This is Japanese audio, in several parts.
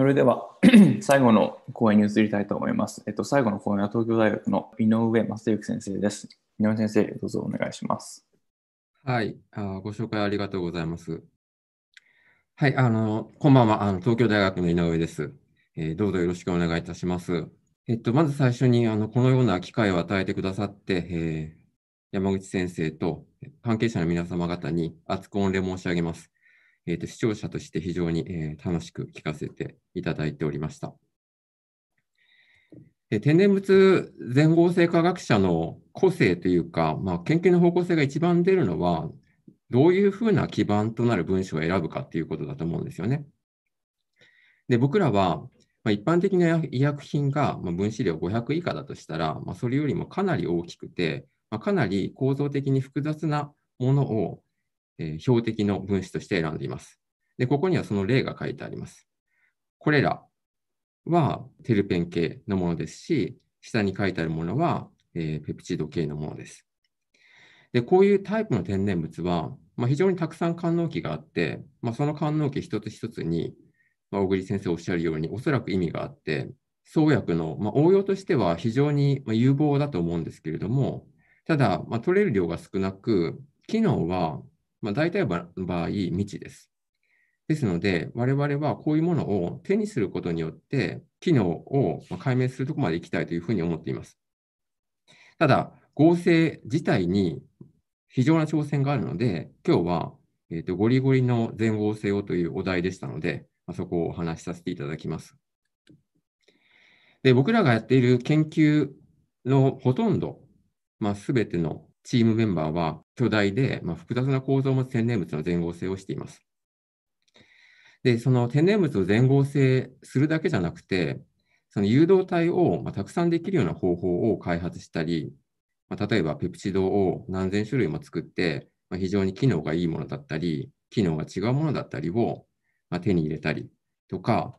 それでは 最後の講演に移りたいと思います。えっと、最後の講演は東京大学の井上正幸先生です。井上先生、どうぞお願いします。はい、あご紹介ありがとうございます。はい、あの、こんばんは。あの東京大学の井上です、えー、どうぞよろしくお願いいたします。えっと、まず最初にあのこのような機会を与えてくださって、えー、山口先生と関係者の皆様方に厚く御礼申し上げます。えーと、視聴者として非常に、えー、楽しく聞かせていただいておりました。えー、天然物全合成科学者の個性というか、まあ、研究の方向性が一番出るのは、どういうふうな基盤となる文章を選ぶかということだと思うんですよね。で僕らは、まあ、一般的な医薬品が、まあ、分子量500以下だとしたら、まあ、それよりもかなり大きくて、まあ、かなり構造的に複雑なものをえー、標的の分子として選んでいます。で、ここにはその例が書いてあります。これらはテルペン系のものですし、下に書いてあるものは、えー、ペプチド系のものです。で、こういうタイプの天然物は、まあ、非常にたくさん官能期があって、まあ、その官能期一つ一つに、まあ、小栗先生おっしゃるように、おそらく意味があって、創薬の、まあ、応用としては非常に有望だと思うんですけれども、ただ、まあ、取れる量が少なく、機能はまあ、大体場合、未知です。ですので、我々はこういうものを手にすることによって、機能を解明するとこまで行きたいというふうに思っています。ただ、合成自体に非常な挑戦があるので、今日は、えーと、ゴリゴリの全合成をというお題でしたので、まそこをお話しさせていただきます。で僕らがやっている研究のほとんど、まあ、全てのチームメンバーは巨大で、まあ、複雑な構造を持つ天然物の全合成をしています。で、その天然物を全合成するだけじゃなくて、その誘導体を、まあ、たくさんできるような方法を開発したり、まあ、例えばペプチドを何千種類も作って、まあ、非常に機能がいいものだったり、機能が違うものだったりを、まあ、手に入れたりとか、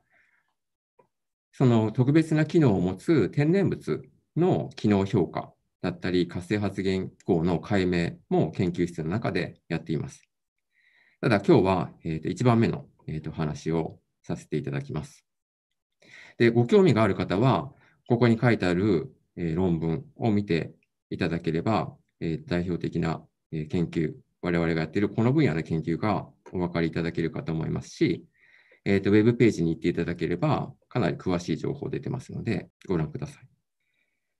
その特別な機能を持つ天然物の機能評価だったり、活性発現機構の解明も研究室の中でやっています。ただ、今日は、えー、と1番目の、えー、と話をさせていただきます。でご興味がある方は、ここに書いてある、え論文を見ていただければ、え代表的な、え研究、我々がやっているこの分野の研究がお分かりいただけるかと思いますし、えーとウェブページに行っていただければ、かなり詳しい情報出てますので、ご覧ください。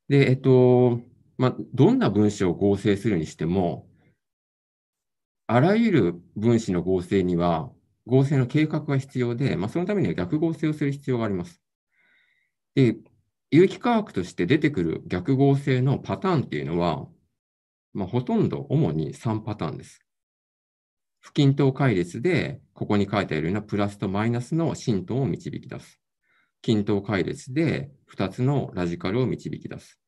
で、えっ、と、まあ、どんな分子を合成するにしても、あらゆる分子の合成には合成の計画が必要で、まあ、そのためには逆合成をする必要があります。で、有機化学として出てくる逆合成のパターンっていうのは、まあ、ほとんど主に3パターンです。不均等解列で、ここに書いてあるようなプラスとマイナスの浸透を導き出す。均等解列で2つのラジカルを導き出す。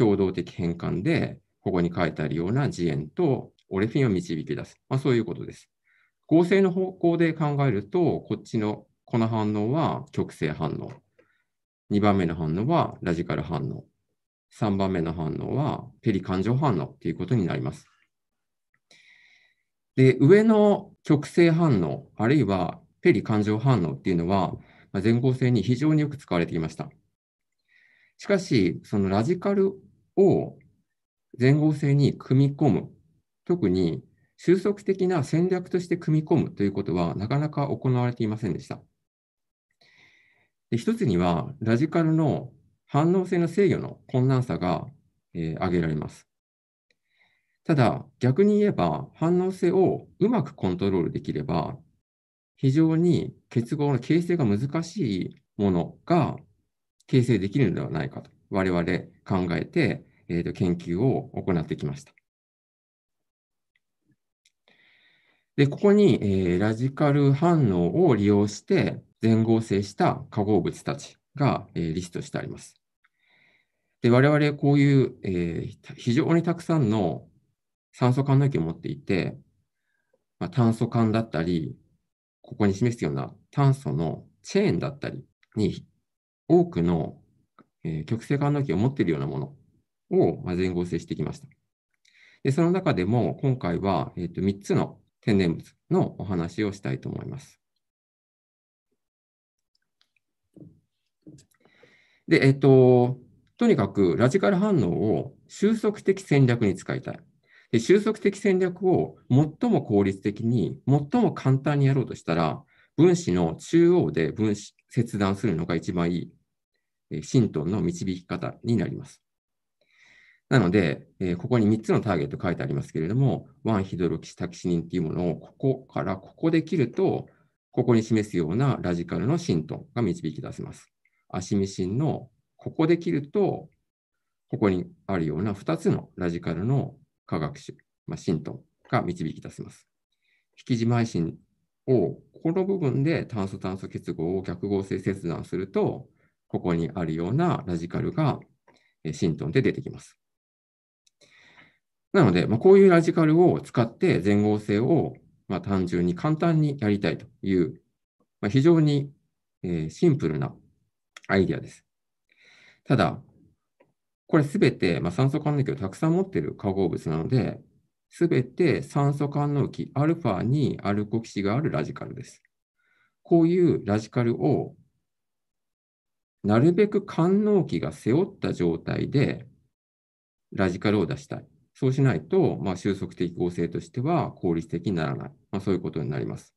共同的変換で、ここに書いてあるような次元とオレフィンを導き出す。まあ、そういうことです。合成の方向で考えると、こっちのこの反応は極性反応。2番目の反応はラジカル反応。3番目の反応はペリ感情反応ということになります。で、上の極性反応、あるいはペリ感情反応っていうのは、全合成に非常によく使われていました。しかし、そのラジカルを前後性に組み込む、特に収束的な戦略として組み込むということはなかなか行われていませんでした。で一つには、ラジカルの反応性の制御の困難さが、えー、挙げられます。ただ、逆に言えば、反応性をうまくコントロールできれば、非常に結合の形成が難しいものが形成できるのではないかと我々考えてえー、と研究を行ってきました。でここに、えー、ラジカル反応を利用して全合成した化合物たちが、えー、リストしてあります。で我々こういう、えー、非常にたくさんの酸素管の液を持っていて、まあ、炭素管だったりここに示すような炭素のチェーンだったりに多くの、えー、極性管の液を持っているようなものを全合成してきました。でその中でも今回は、えー、と3つの天然物のお話をしたいと思います。で、えっ、ー、と、とにかくラジカル反応を収束的戦略に使いたい。で収束的戦略を最も効率的に、最も簡単にやろうとしたら、分子の中央で分子切断するのが一番いい、シントンの導き方になります。なので、えー、ここに3つのターゲット書いてありますけれども、ワンヒドロキシタキシニンというものをここからここで切ると、ここに示すようなラジカルのシントンが導き出せます。アシミシンのここで切ると、ここにあるような2つのラジカルの化学種、まあ、シントンが導き出せます。引き締まいンを、この部分で炭素炭素結合を逆合成切断すると、ここにあるようなラジカルがシントンで出てきます。なので、まあ、こういうラジカルを使って全合成を、まあ、単純に簡単にやりたいという、まあ、非常に、えー、シンプルなアイディアです。ただ、これすべて、まあ、酸素管の器をたくさん持っている化合物なので、すべて酸素管の器 α にアルコキシがあるラジカルです。こういうラジカルをなるべく官能器が背負った状態でラジカルを出したい。そうしないと、まあ、収束的合成としては効率的にならない。まあ、そういうことになります。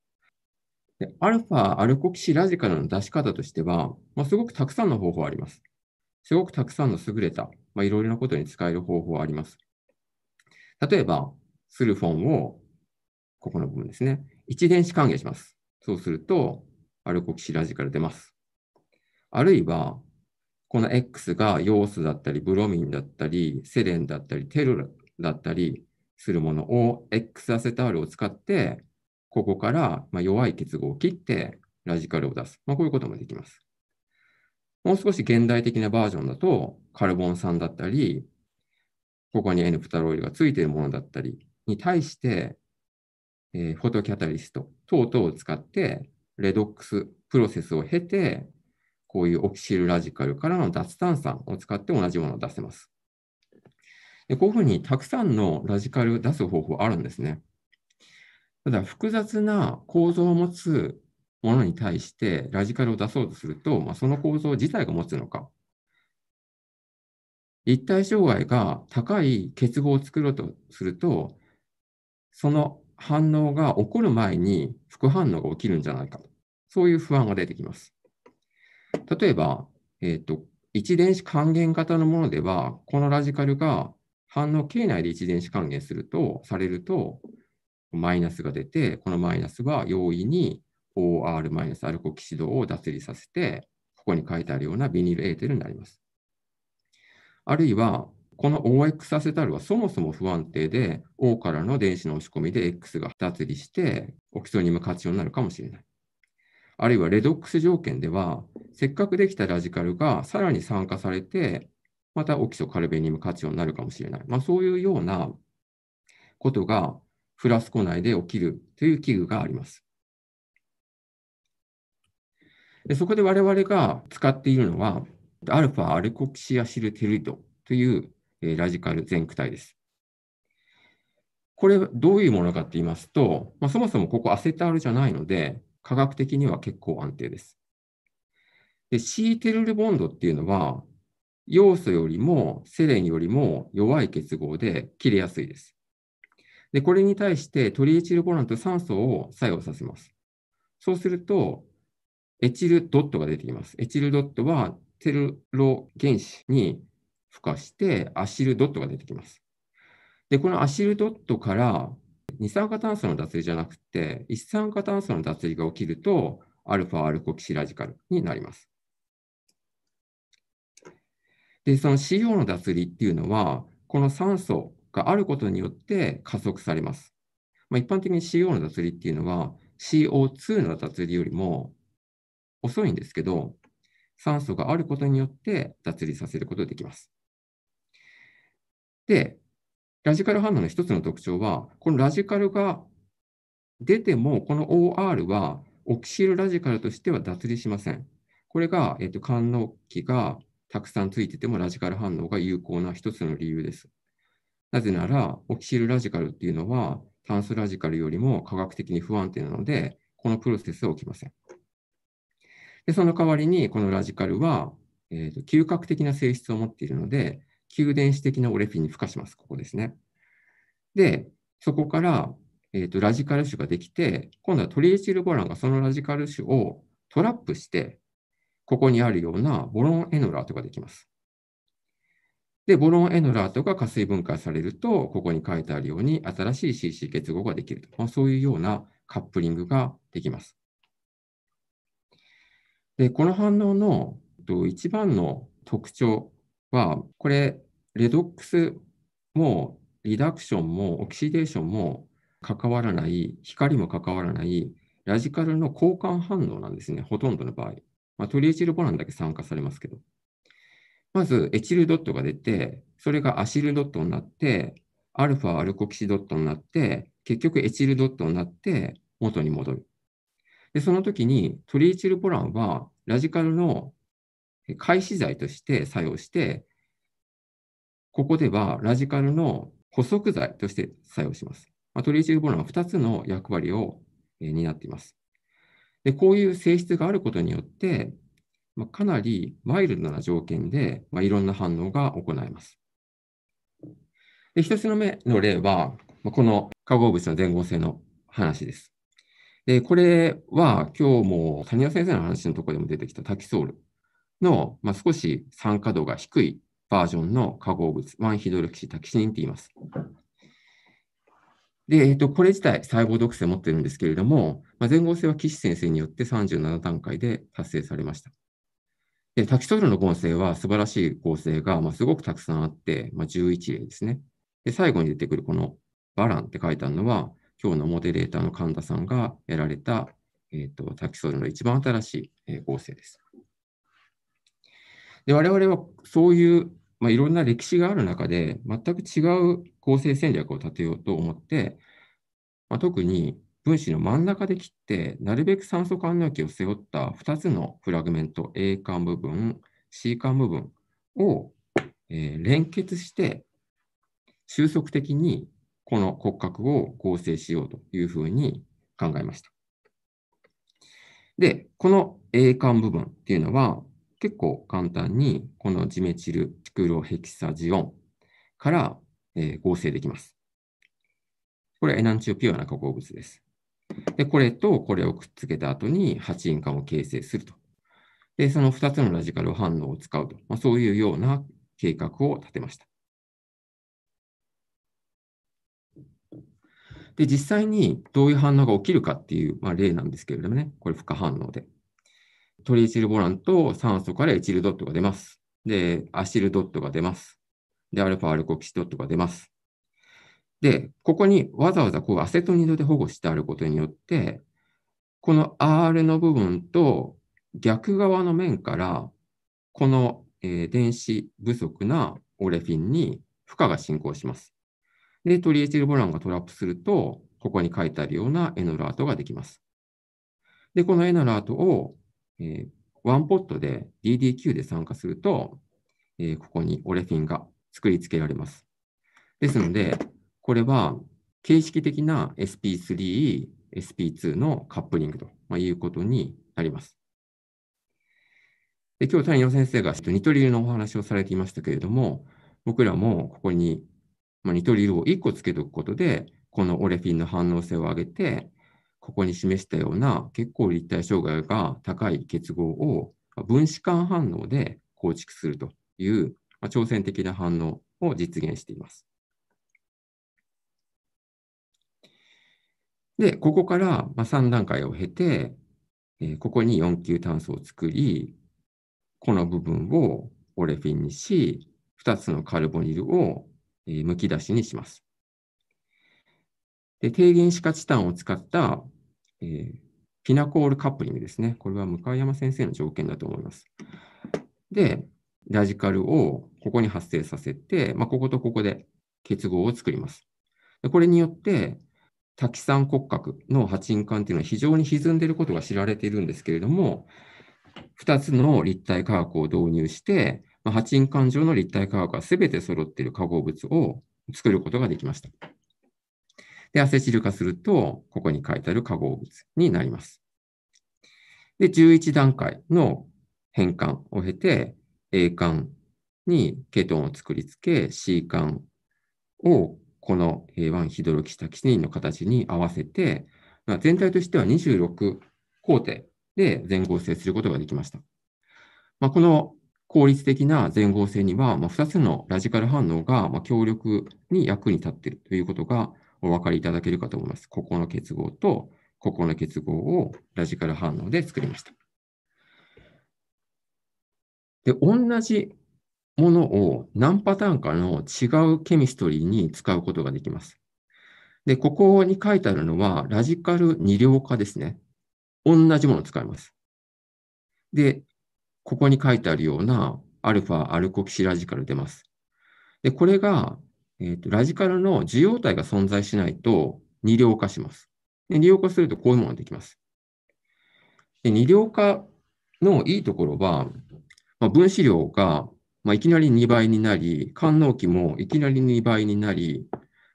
で、アルファアルコキシラジカルの出し方としては、まあ、すごくたくさんの方法あります。すごくたくさんの優れた、まいろいろなことに使える方法あります。例えば、スルフォンを、ここの部分ですね、一電子還元します。そうすると、アルコキシラジカル出ます。あるいは、この X がヨースだったり、ブロミンだったり、セレンだったり、テルだったりするものを X アセタールを使って、ここからま弱い結合を切ってラジカルを出す。まあ、こういうこともできます。もう少し現代的なバージョンだと、カルボン酸だったり、ここに N プタロイドがついているものだったりに対して、えー、フォトキャタリスト等々を使って、レドックスプロセスを経て、こういうオキシルラジカルからの脱炭酸を使って同じものを出せます。でこういうふうにたくさんのラジカルを出す方法あるんですね。ただ、複雑な構造を持つものに対してラジカルを出そうとすると、まあ、その構造自体が持つのか。立体障害が高い結合を作ろうとすると、その反応が起こる前に副反応が起きるんじゃないかと。そういう不安が出てきます。例えば、えっ、ー、と、一電子還元型のものでは、このラジカルが反応形内で一電子還元すると、されると、マイナスが出て、このマイナスは容易に OR- アルコキシドを脱離させて、ここに書いてあるようなビニールエーテルになります。あるいは、この OX さセタルはそもそも不安定で、O からの電子の押し込みで X が脱離して、オキソニウム活用になるかもしれない。あるいはレドックス条件では、せっかくできたラジカルがさらに酸化されて、またオキソカルベニウム活用になるかもしれない。まあ、そういうようなことがフラスコ内で起きるという器具があります。でそこで我々が使っているのは、アルファアルコキシアシルテルドというラジカル全駆体です。これ、どういうものかって言いますと、まあ、そもそもここアセタールじゃないので、科学的には結構安定です。で、C テルルボンドっていうのは、要素よりもセレンよりも弱い結合で切れやすいです。で、これに対してトリエチルコランと酸素を作用させます。そうすると、エチルドットが出てきます。エチルドットはセルロ原子に付加してアシルドットが出てきます。で、このアシルドットから二酸化炭素の脱離じゃなくて、一酸化炭素の脱離が起きると、アルファアルコキシラジカルになります。で、その CO の脱離っていうのは、この酸素があることによって加速されます。まあ、一般的に CO の脱離っていうのは、CO2 の脱離よりも遅いんですけど、酸素があることによって脱離させることができます。で、ラジカル反応の一つの特徴は、このラジカルが出ても、この OR はオキシルラジカルとしては脱離しません。これが、えっと、官能機がたくさんついててもラジカル反応が有効な一つの理由です。なぜなら、オキシルラジカルっていうのは、炭素ラジカルよりも科学的に不安定なので、このプロセスは起きません。でその代わりに、このラジカルは、えーと、嗅覚的な性質を持っているので、給電子的なオレフィンに付加します。ここですね。で、そこから、えーと、とラジカル種ができて、今度はトリエチルボランがそのラジカル種をトラップして、ここにあるようなボロンエノラートができます。で、ボロンエノラートが加水分解されると、ここに書いてあるように新しい CC 結合ができると。まあ、そういうようなカップリングができます。で、この反応の一番の特徴は、これ、レドックスもリダクションもオキシデーションも関わらない、光も関わらない、ラジカルの交換反応なんですね、ほとんどの場合。まあ、トリエチルボランだけ酸化されますけど。まず、エチルドットが出て、それがアシルドットになって、アルファアルコキシドットになって、結局エチルドットになって元に戻る。で、その時にトリエチルボランはラジカルの開始剤として作用して、ここではラジカルの補足剤として作用します。まあ、トリエチルボランは2つの役割を、えー、担っています。で、こういう性質があることによって、まあ、かなりマイルドな条件で、まあ、いろんな反応が行えます。で、一つの目の例は、まあ、この化合物の伝合性の話です。で、これは今日も谷川先生の話のところでも出てきたタキソールの、まあ、少し酸化度が低いバージョンの化合物、ワンヒドロキシタキシニンって言います。で、えっと、これ自体、細胞毒性を持ってるんですけれども、まあ、全合性は岸先生によって37段階で達成されました。で、タキソールの合成は素晴らしい合成が、まあ、すごくたくさんあって、まあ、11例ですね。で、最後に出てくるこのバランって書いてあるのは、今日のモデレーターの神田さんがやられた、えっと、タキソールの一番新しい合成です。で、我々はそういうまあ、いろんな歴史がある中で、全く違う構成戦略を立てようと思って、まあ、特に分子の真ん中で切って、なるべく酸素管内液を背負った2つのフラグメント、A 管部分、C 管部分を、えー、連結して、収束的にこの骨格を構成しようというふうに考えました。で、この A 管部分っていうのは、結構簡単にこのジメチルクロヘキサジオンから、えー、合成できます。これはエナンチオピュアな化合物です。で、これとこれをくっつけた後に8インを形成すると。で、その2つのラジカル反応を使うと。まあ、そういうような計画を立てました。で、実際にどういう反応が起きるかっていう、まあ、例なんですけれどもね、これ、不可反応で。トリチルボランと酸素からエチルドットが出ます。で、アシルドットが出ます。で、アルファアルコキシドットが出ます。で、ここにわざわざこうアセトニドで保護してあることによって、この R の部分と逆側の面から、この、え電子不足なオレフィンに負荷が進行します。で、トリエチルボランがトラップすると、ここに書いてあるようなエノラートができます。で、このエノラートをえー、ワンポットで DDQ で参加すると、えー、ここにオレフィンが作り付けられます。ですので、これは形式的な SP3、SP2 のカップリングということになります。で今日、谷野先生がニトリルのお話をされていましたけれども、僕らもここに、まあ、ニトリルを1個つけておくことで、このオレフィンの反応性を上げて、ここに示したような結構立体障害が高い結合を分子間反応で構築するという、まあ、挑戦的な反応を実現しています。で、ここから、まあ、3段階を経て、えここに4級炭素を作り、この部分をオレフィンにし、2つのカルボニルを、えむき出しにします。で、低原子化チタンを使ったえー、ピナコールカップリングですね。これは向山先生の条件だと思います。で、ラジカルをここに発生させて、まあ、こことここで結合を作ります。でこれによって、多岐酸骨格の八陰管というのは非常に歪んでいることが知られているんですけれども、2つの立体化学を導入して、まあ、八管上の立体化学は全て揃っている化合物を作ることができました。で、アセチル化すると、ここに書いてある化合物になります。で、11段階の変換を経て、A 環にケトンを作り付け、C 管をこの A1 ヒドロキシタキシニンの形に合わせて、まあ、全体としては26工程で全合成することができました。まあ、この効率的な全合成には、まあ、2つのラジカル反応が強力に役に立っているということがお分かりいただけるかと思います。ここの結合と、ここの結合をラジカル反応で作りました。で、同じものを何パターンかの違うケミストリーに使うことができます。で、ここに書いてあるのは、ラジカル二量化ですね。同じものを使います。で、ここに書いてあるような、アルファアルコキシラジカル出ます。で、これがえっ、ー、と、ラジカルの受容体が存在しないと二量化します。で二量化するとこういうものができます。で二量化のいいところは、まあ、分子量が、まあ、いきなり2倍になり、官能期もいきなり2倍になり、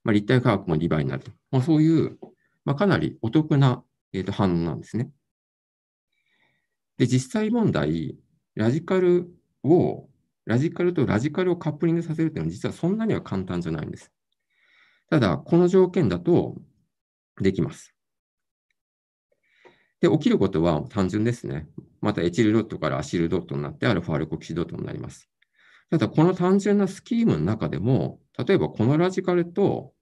まあ、立体化学も2倍になると。まあ、そういう、まあ、かなりお得な、えー、と反応なんですね。で、実際問題、ラジカルをラジカルとラジカルをカップリングさせるっていうのは実はそんなには簡単じゃないんです。ただ、この条件だとできます。で、起きることは単純ですね。またエチルドットからアシルドットになってアルファルコキシドットになります。ただ、この単純なスキームの中でも、例えばこのラジカルと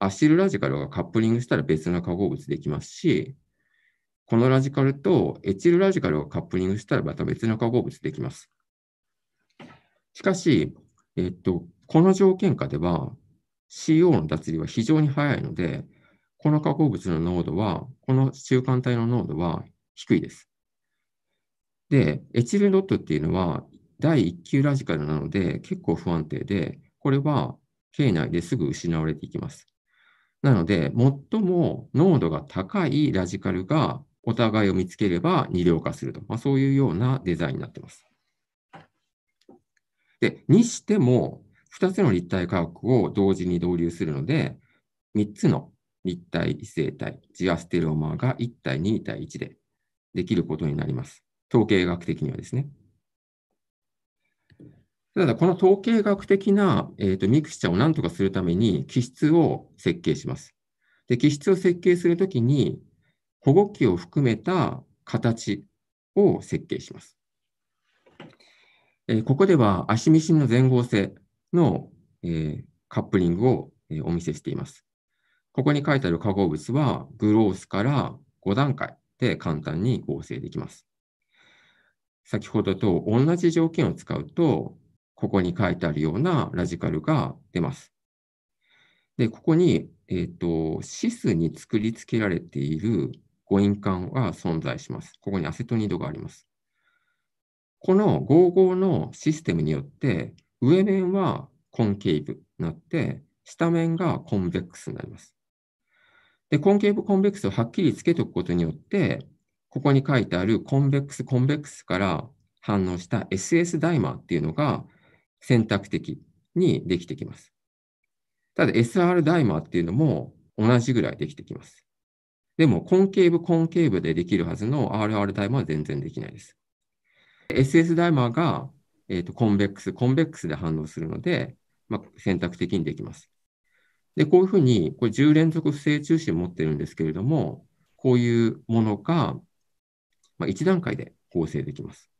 アシルラジカルがカップリングしたら別な化合物できますし、このラジカルとエチルラジカルがカップリングしたらまた別な化合物できます。しかし、えっと、この条件下では CO の脱離は非常に早いので、この化合物の濃度は、この中間体の濃度は低いです。で、エチルドットっていうのは第1級ラジカルなので結構不安定で、これは経内ですぐ失われていきます。なので、最も濃度が高いラジカルがお互いを見つければ二量化すると、まあ、そういうようなデザインになっています。で、にしても、2つの立体化学を同時に導入するので、3つの立体異性体、ジアステローマーが1対2対1でできることになります。統計学的にはですね。ただ、この統計学的な、えーと、ミクスチャを何とかするために、基質を設計します。で、基質を設計するときに、保護器を含めた形を設計します。えー、ここではアシミシンの全合成の、えー、カップリングを、えー、お見せしています。ここに書いてある化合物はグロースから5段階で簡単に合成できます。先ほどと同じ条件を使うと、ここに書いてあるようなラジカルが出ます。で、ここに、えっ、ー、と、シスに作り付けられている誤飲管が存在します。ここにアセトニドがあります。この55のシステムによって、上面はコンケーブになって、下面がコンベックスになります。で、コンケーブ、コンベックスをはっきりつけておくことによって、ここに書いてあるコンベックス、コンベックスから反応した SS ダイマーっていうのが選択的にできてきます。ただ SR ダイマーっていうのも同じぐらいできてきます。でも、コンケーブ、コンケーブでできるはずの RR ダイマーは全然できないです。SS ダイマーが、えーと、コンベックス、コンベックスで反応するので、まあ、選択的にできます。で、こういうふうに、これ10連続不正中心を持ってるんですけれども、こういうものが、まあ、1段階で構成できます。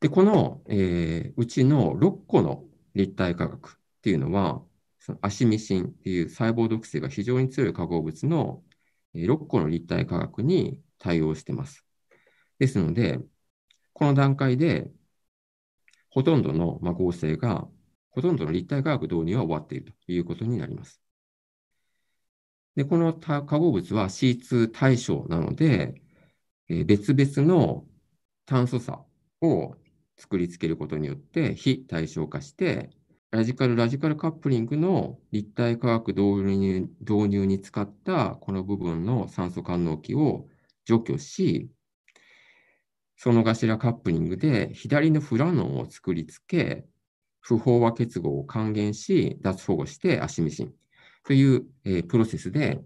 で、この、えー、うちの6個の立体化学っていうのは、そのアシミシンっていう細胞毒性が非常に強い化合物の6個の立体化学に対応してます。ですので、この段階で、ほとんどの合成が、ほとんどの立体化学導入は終わっているということになります。で、この化合物は C2 対象なので、え別々の炭素差を作り付けることによって非対称化して、ラジカル・ラジカルカップリングの立体化学導入導入に使ったこの部分の酸素感能器を除去し、その頭カップリングで左のフラノンを作りつけ、不飽和結合を還元し、脱保護してアシミシンという、えー、プロセスで、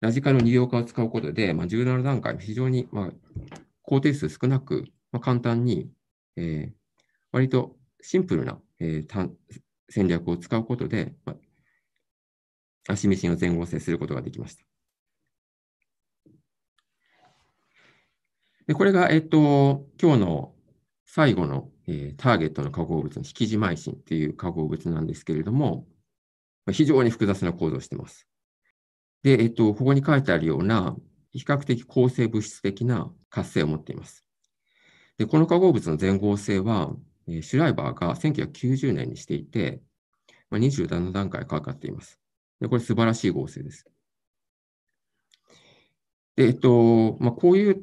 ラジカルの利用化を使うことで、まあ、17段階、非常に、まあ、工程数少なく、まあ、簡単に、えー、割とシンプルな、えー、戦略を使うことで、まあ、アシミシンを全合成することができました。でこれが、えっと、今日の最後の、えー、ターゲットの化合物の引き締まいっていう化合物なんですけれども、非常に複雑な構造をしています。で、えっと、ここに書いてあるような、比較的構成物質的な活性を持っています。で、この化合物の全合成は、えー、シュライバーが1990年にしていて、まあ、27段階かかっています。で、これ素晴らしい合成です。で、えっと、まあ、こういう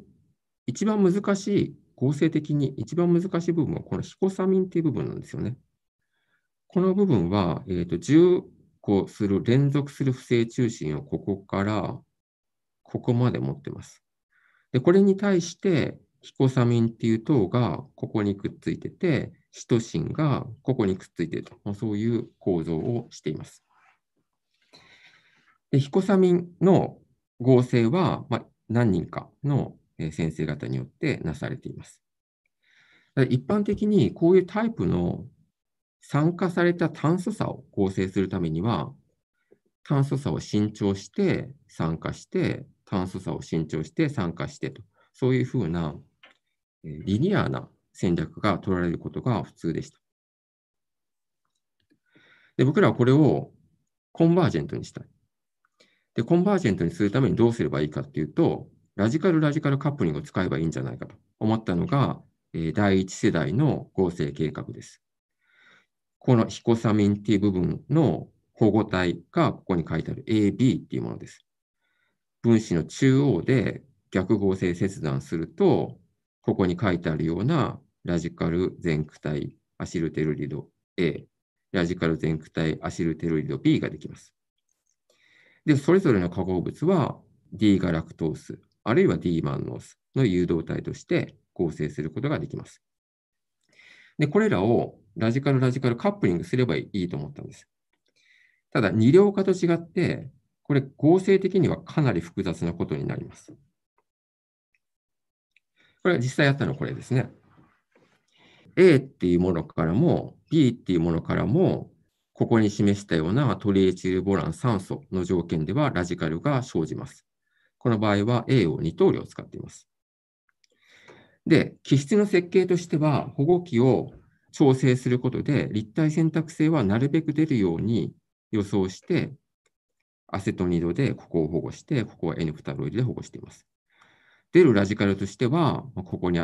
一番難しい、合成的に一番難しい部分はこのヒコサミンっていう部分なんですよね。この部分は、えーと、10個する連続する不正中心をここからここまで持ってます。でこれに対してヒコサミンっていう糖がここにくっついてて、シトシンがここにくっついてると、そういう構造をしています。でヒコサミンの合成は、まあ、何人かの先生方によってなされています。一般的にこういうタイプの酸化された炭素差を構成するためには、炭素差を伸長して酸化して、炭素差を伸長して酸化してと、そういうふうなリニアな戦略が取られることが普通でした。で僕らはこれをコンバージェントにしたい。で、コンバージェントにするためにどうすればいいかっていうと、ラジカルラジカルカップリングを使えばいいんじゃないかと思ったのが、え第1世代の合成計画です。このヒコサミンっていう部分の保護体がここに書いてある AB っていうものです。分子の中央で逆合成切断すると、ここに書いてあるようなラジカル全駆体アシルテルリド A、ラジカル全駆体アシルテルリド B ができます。で、それぞれの化合物は D がラクトース、あるいは D ノースの誘導体として合成することができます。で、これらをラジカルラジカルカップリングすればいいと思ったんです。ただ、二量化と違って、これ合成的にはかなり複雑なことになります。これは実際あったのはこれですね。A っていうものからも B っていうものからもここに示したようなトリエチルボラン酸素の条件ではラジカルが生じます。この場合は A を2通りを使っています。で、気質の設計としては、保護器を調整することで、立体選択性はなるべく出るように予想して、アセトニ度でここを保護して、ここは N フタロイドで保護しています。出るラジカルとしては、ここに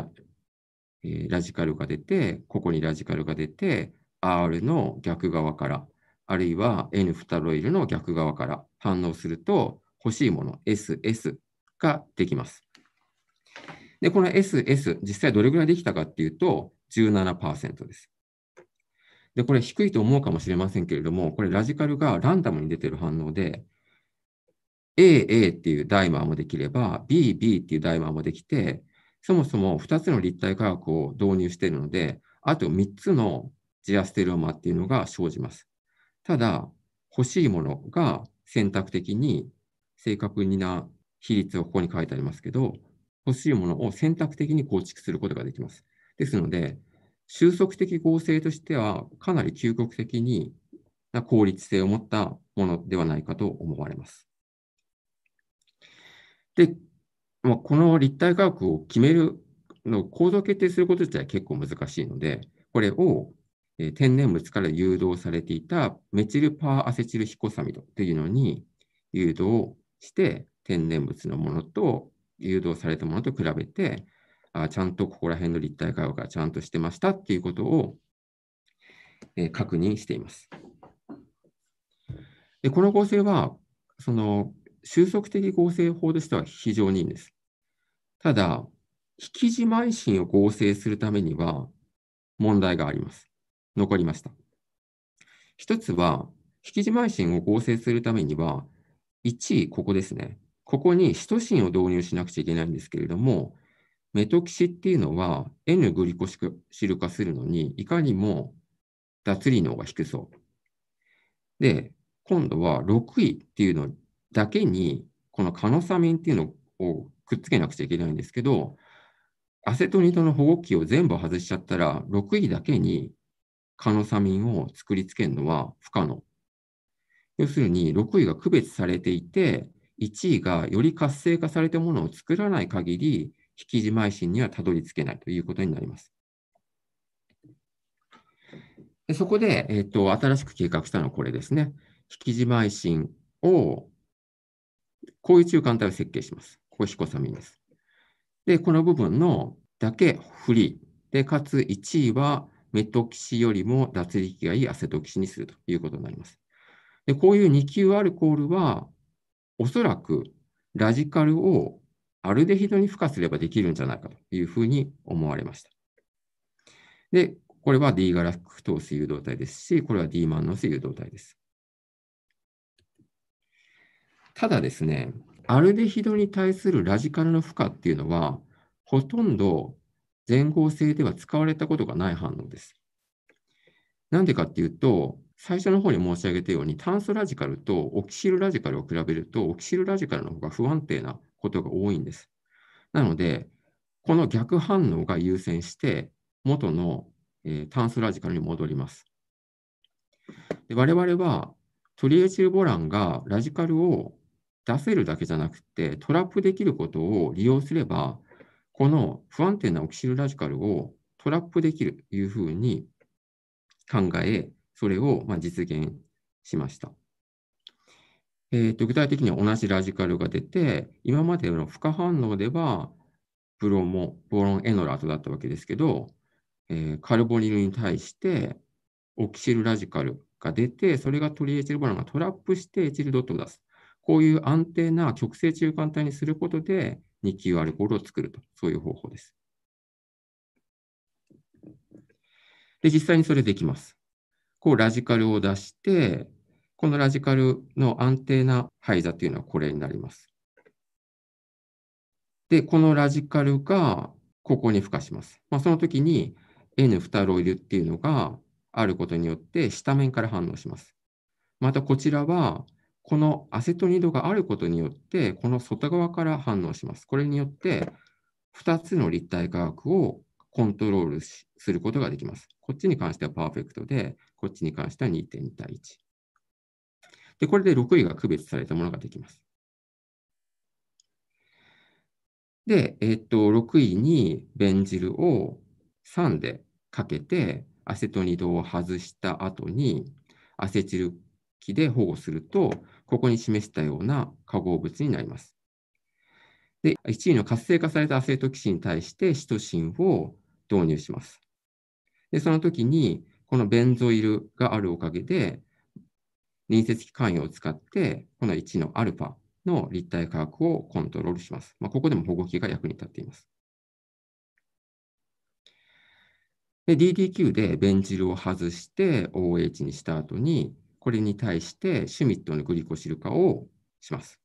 ラジカルが出て、ここにラジカルが出て、R の逆側から、あるいは N フタロイドの逆側から反応すると、欲しいもの、SS ができます。で、この SS、実際どれぐらいできたかっていうと、17%です。で、これ低いと思うかもしれませんけれども、これラジカルがランダムに出てる反応で、AA っていうダイマーもできれば、BB っていうダイマーもできて、そもそも2つの立体化学を導入しているので、あと3つのジアステローマっていうのが生じます。ただ、欲しいものが選択的に正確な比率をここに書いてありますけど、欲しいものを選択的に構築することができます。ですので、収束的合成としては、かなり究極的に効率性を持ったものではないかと思われます。で、まあ、この立体化学を決めるの、構造決定すること自体は結構難しいので、これを天然物から誘導されていたメチルパーアセチルヒコサミドというのに誘導して天然物のものと誘導されたものと比べてあちゃんとここら辺の立体会話がちゃんとしてましたっていうことを、えー、確認しています。でこの合成はその収束的合成法としては非常にいいんです。ただ、引き締まい心を合成するためには問題があります。残りました。一つは、引き締まい心を合成するためには、1、位、ここですね。ここにシトシンを導入しなくちゃいけないんですけれども、メトキシっていうのは N グリコシル化するのに、いかにも脱離能が低そう。で、今度は6位っていうのだけに、このカノサミンっていうのをくっつけなくちゃいけないんですけど、アセトニトの保護器を全部外しちゃったら、6位だけにカノサミンを作りつけるのは不可能。要するに6位が区別されていて、1位がより活性化されたものを作らない限り、引き締まい心にはたどり着けないということになります。そこで、えっと、新しく計画したのはこれですね。引き締まい心を、こういう中間体を設計します。ここ、ヒコサミンです。で、この部分のだけフリー。で、かつ1位はメトキシよりも脱力がいいアセトキシにするということになります。で、こういう 2Q アルコールは、おそらくラジカルをアルデヒドに付加すればできるんじゃないかというふうに思われました。で、これは D ガラクトース誘導体ですし、これは D マンノス誘導体です。ただですね、アルデヒドに対するラジカルの負荷っていうのは、ほとんど全合成では使われたことがない反応です。なんでかっていうと、最初の方に申し上げたように、炭素ラジカルとオキシルラジカルを比べると、オキシルラジカルの方が不安定なことが多いんです。なので、この逆反応が優先して、元の、えー、炭素ラジカルに戻ります。で我々は、トリエチルボランがラジカルを出せるだけじゃなくて、トラップできることを利用すれば、この不安定なオキシルラジカルをトラップできるというふうに考え、それをま実現しました。えー、と具体的には同じラジカルが出て、今までの負荷反応では、ブロモ、ボロンエノラートだったわけですけど、えー、カルボニルに対してオキシルラジカルが出て、それがトリエチルボランがトラップしてエチルドットを出す。こういう安定な極性中間体にすることで、2級アルコールを作ると、そういう方法です。で、実際にそれできます。こうラジカルを出して、このラジカルの安定な配座というのはこれになります。で、このラジカルがここに付加します。まあ、その時に N2 ロイルっていうのがあることによって下面から反応します。またこちらはこのアセトニドがあることによってこの外側から反応します。これによって2つの立体化学をコントロールすることができます。こっちに関してはパーフェクトで、こっちに関しては2.2対1。で、これで6位が区別されたものができます。で、えっと、6位にベンジルを3でかけて、アセトニドを外した後に、アセチル基で保護すると、ここに示したような化合物になります。で、1位の活性化されたアセトキシンに対してシトシンを導入します。で、その時に、このベンゾイルがあるおかげで、隣接機関与を使って、この1のアルファの立体化学をコントロールします。まあ、ここでも保護器が役に立っています。で、DDQ でベンジルを外して OH にした後に、これに対してシュミットのグリコシル化をします。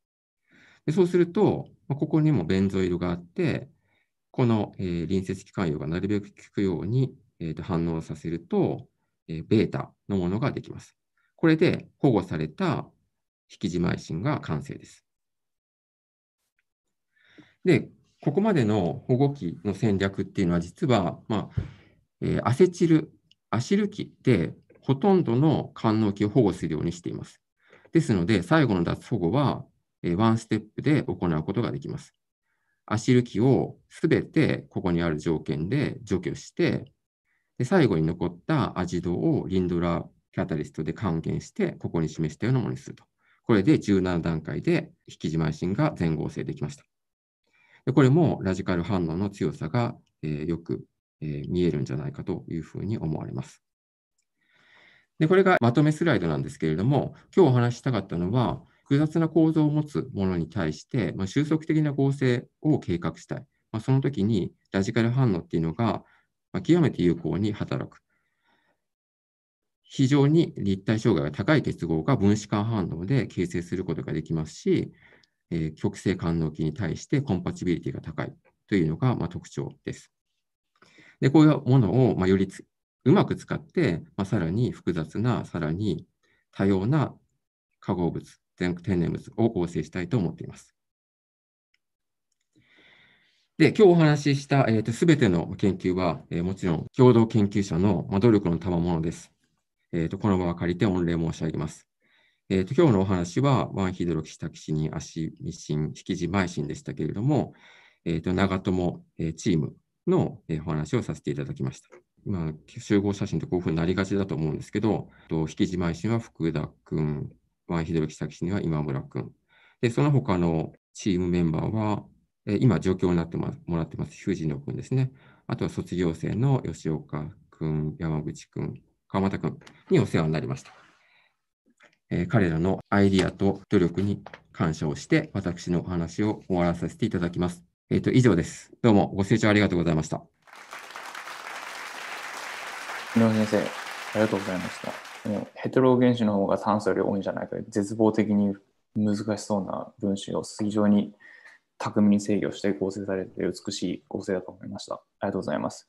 でそうすると、ここにもベンゾイルがあって、この、えー、隣接機関用がなるべく効くようにえー、と反応させると、えー、ベータのものができます。これで保護された引き締まい芯が完成です。で、ここまでの保護器の戦略っていうのは実は、まあえー、アセチル、アシル期でほとんどの官能期を保護するようにしています。ですので、最後の脱保護は、えー、ワンステップで行うことができます。アシル器をすべてここにある条件で除去して、で、最後に残ったアジドをリンドラキャタリストで還元して、ここに示したようなものにすると。これで17段階で引き締まり芯が全合成できました。でこれもラジカル反応の強さが、えー、よく、えー、見えるんじゃないかというふうに思われます。で、これがまとめスライドなんですけれども、今日お話ししたかったのは、複雑な構造を持つものに対して、まあ、収束的な合成を計画したい。まあ、その時にラジカル反応っていうのがまあ、極めて有効に働く。非常に立体障害が高い結合が分子間反応で形成することができますし、えー、極性官能器に対してコンパチビリティが高いというのが、まあ、特徴です。で、こういうものを、まあ、よりうまく使って、まあ、さらに複雑な、さらに多様な化合物、天然物を構成したいと思っています。で、今日お話しした、えーと、全ての研究は、えー、もちろん共同研究者の、ま、努力の賜物です。えーと、この場を借りて御礼申し上げます。えーと、今日のお話は、ワンヒドロキシタキシニアシミシン、ヒキジマイシンでしたけれども、えー、と長友、えー、チームの、えー、お話をさせていただきました。今、集合写真ってこういうふうになりがちだと思うんですけど、と引き地ま進は福田君、ワンヒドロキタキシには今村君、で、その他のチームメンバーは、えー、今、状況になってもらってます、ージノ君ですね。あとは卒業生の吉岡君、山口君、川又君にお世話になりました。えー、彼らのアイディアと努力に感謝をして、私のお話を終わらさせていただきます。えっ、ー、と、以上です。どうもご清聴ありがとうございました。井上先生、ありがとうございました。ヘテロ原子の方が炭素より多いんじゃないか、絶望的に難しそうな分子を非常に巧みに制御して構成されて美しい構成だと思いました。ありがとうございます。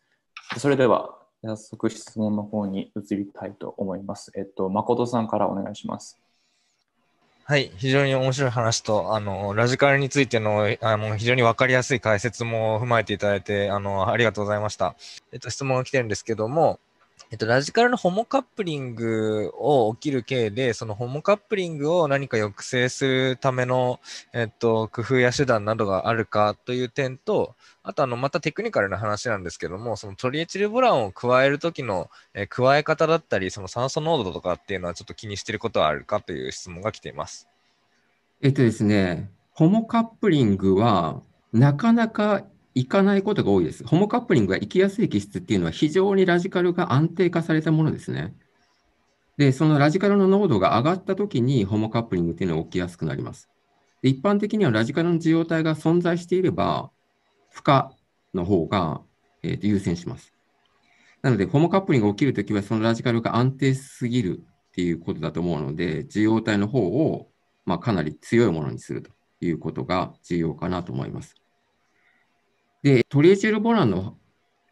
それでは、早速質問の方に移りたいと思います。えっと、誠さんからお願いします。はい、非常に面白い話と、あの、ラジカルについての、あの、非常にわかりやすい解説も踏まえていただいて、あの、ありがとうございました。えっと、質問が来てるんですけども、えっと、ラジカルのホモカップリングを起きる系で、そのホモカップリングを何か抑制するための、えっと、工夫や手段などがあるかという点と、あとあの、またテクニカルな話なんですけども、そのトリエチルボランを加えるときの、え加え方だったり、その酸素濃度とかっていうのはちょっと気にしてることはあるかという質問が来ています。えっとですね、ホモカップリングは、なかなか行かないことが多いです。ホモカップリングが行きやすい気質っていうのは非常にラジカルが安定化されたものですね。で、そのラジカルの濃度が上がった時にホモカップリングっていうのは起きやすくなります。で一般的にはラジカルの受容体が存在していれば、負荷の方が、えー、と優先します。なので、ホモカップリングが起きるときは、そのラジカルが安定しすぎるっていうことだと思うので、受容体の方を、まあ、かなり強いものにするということが重要かなと思います。で、トリエチルボランの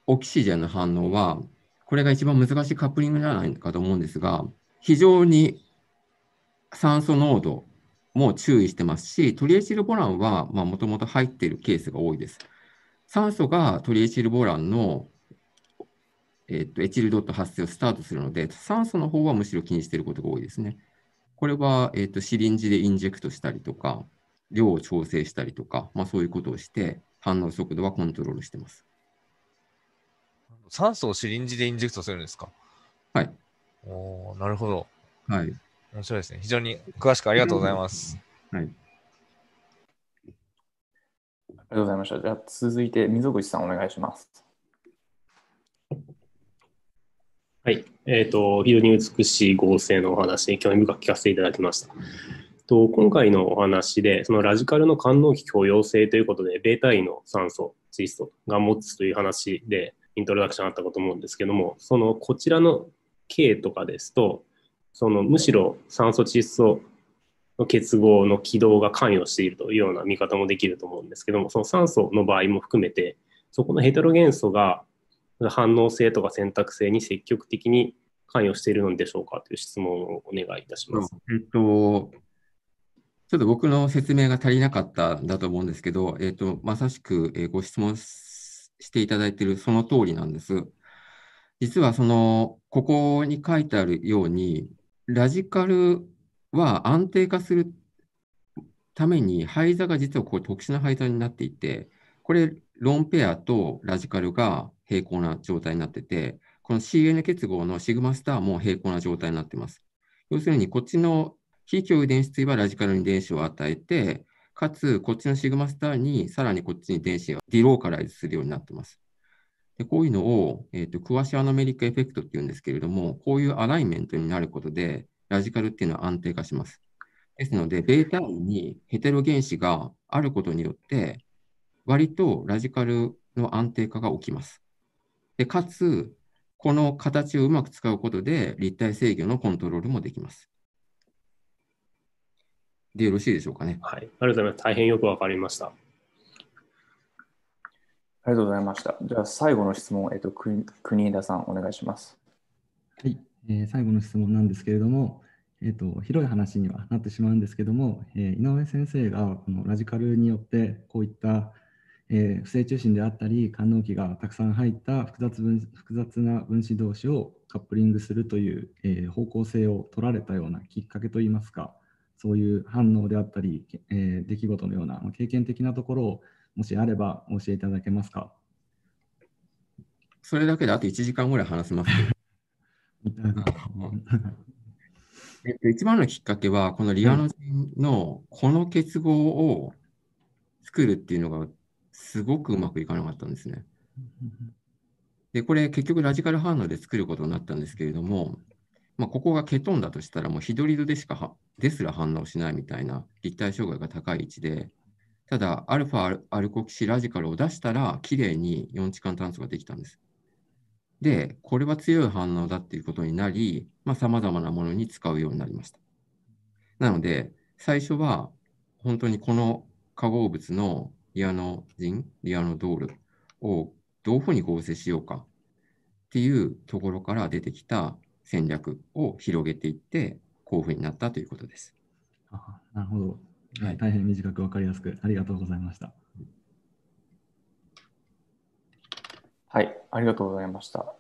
オキシジェンの反応は、これが一番難しいカップリングじゃないかと思うんですが、非常に酸素濃度も注意してますし、トリエチルボランはもともと入っているケースが多いです。酸素がトリエチルボランの、えっと、エチルドット発生をスタートするので、酸素の方はむしろ気にしていることが多いですね。これは、えっと、シリンジでインジェクトしたりとか、量を調整したりとか、まあ、そういうことをして、反応速度はコントロールしてます。酸素をシリンジでインジェクトするんですかはい。おお、なるほど。はい。面白いですね。非常に詳しくありがとうございます。はい。ありがとうございました。じゃあ続いて溝口さんお願いします。はい。えっ、ー、と、非常に美しい合成のお話、興味深く聞かせていただきました。と、今回のお話で、そのラジカルの官能器許容性ということで、ベータイの酸素、窒素が持つという話で、イントロダクションあったかと思うんですけども、そのこちらの K とかですと、そのむしろ酸素窒素の結合の軌道が関与しているというような見方もできると思うんですけども、その酸素の場合も含めて、そこのヘテロ元素が反応性とか選択性に積極的に関与しているのでしょうかという質問をお願いいたします。えっと、ちょっと僕の説明が足りなかったんだと思うんですけど、えっ、ー、と、まさしく、えー、ご質問していただいているその通りなんです。実はその、ここに書いてあるように、ラジカルは安定化するために、灰座が実はこう特殊な廃座になっていて、これ、ロンペアとラジカルが平行な状態になってて、この CN 結合のシグマスターも平行な状態になってます。要するに、こっちの非共有電子対はラジカルに電子を与えて、かつ、こっちのシグマスターにさらにこっちに電子をディローカライズするようになってます。でこういうのを、えーと、詳クワシアノメリックエフェクトっていうんですけれども、こういうアライメントになることで、ラジカルっていうのは安定化します。ですので、ベータにヘテロ原子があることによって、割とラジカルの安定化が起きます。でかつ、この形をうまく使うことで、立体制御のコントロールもできます。でよろしいでしょうかね。はい、ありがとうございます。大変よくわかりました。ありがとうございました。じゃあ最後の質問、えっと、国枝さんお願いします。はい、えー、最後の質問なんですけれども、えーと、広い話にはなってしまうんですけども、えー、井上先生がこのラジカルによってこういった、えー、不正中心であったり官能器がたくさん入った複雑分複雑な分子同士をカップリングするという、えー、方向性を取られたようなきっかけといいますか、そういう反応であったり、えー、出来事のような、経験的なところをもしあれば教えていただけますかそれだけであと1時間ぐらい話せます。えっと、一番のきっかけは、このリアノジンのこの結合を作るっていうのがすごくうまくいかなかったんですね。で、これ結局ラジカル反応で作ることになったんですけれども、まあ、ここがケトンだとしたら、もうヒドリドでしかですら反応しないみたいな立体障害が高い位置で、ただ、アルファアルコキシラジカルを出したら、きれいに4置間炭素ができたんです。で、これは強い反応だっていうことになり、さまざ、あ、まなものに使うようになりました。なので、最初は本当にこの化合物のリアノジン、リアノドールをどういうふうに合成しようかっていうところから出てきた戦略を広げていって、こういうふうになったということです。あなるほど、はい。大変短く分かりやすく、ありがとうございました。はい、ありがとうございました。